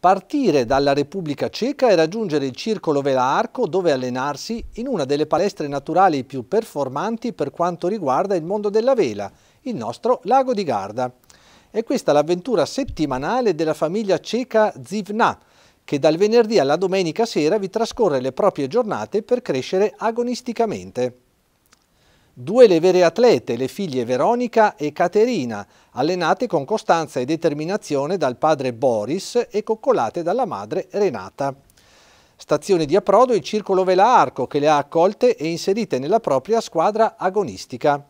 partire dalla Repubblica Ceca e raggiungere il Circolo Velarco dove allenarsi in una delle palestre naturali più performanti per quanto riguarda il mondo della vela, il nostro lago di Garda. È questa l'avventura settimanale della famiglia ceca Zivna, che dal venerdì alla domenica sera vi trascorre le proprie giornate per crescere agonisticamente. Due le vere atlete, le figlie Veronica e Caterina, allenate con costanza e determinazione dal padre Boris e coccolate dalla madre Renata. Stazione di approdo il Circolo Vela Arco che le ha accolte e inserite nella propria squadra agonistica.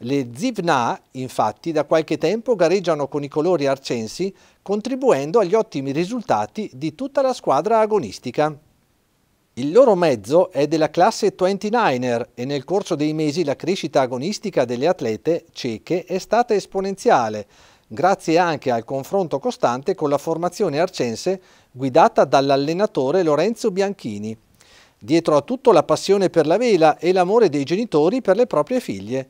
Le Zivna, infatti, da qualche tempo gareggiano con i colori arcensi, contribuendo agli ottimi risultati di tutta la squadra agonistica. Il loro mezzo è della classe 29er e nel corso dei mesi la crescita agonistica delle atlete ceche è stata esponenziale, grazie anche al confronto costante con la formazione arcense guidata dall'allenatore Lorenzo Bianchini. Dietro a tutto la passione per la vela e l'amore dei genitori per le proprie figlie.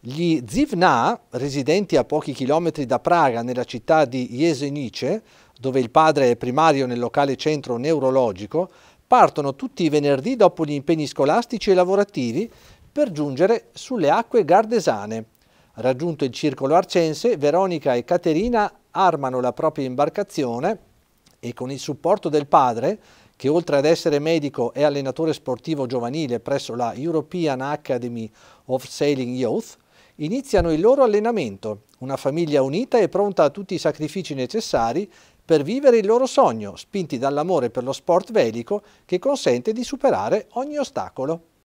Gli Zivna, residenti a pochi chilometri da Praga nella città di Jesenice, dove il padre è primario nel locale centro neurologico, partono tutti i venerdì dopo gli impegni scolastici e lavorativi per giungere sulle acque gardesane. Raggiunto il circolo arcense, Veronica e Caterina armano la propria imbarcazione e con il supporto del padre, che oltre ad essere medico è allenatore sportivo giovanile presso la European Academy of Sailing Youth, iniziano il loro allenamento, una famiglia unita e pronta a tutti i sacrifici necessari per vivere il loro sogno, spinti dall'amore per lo sport velico che consente di superare ogni ostacolo.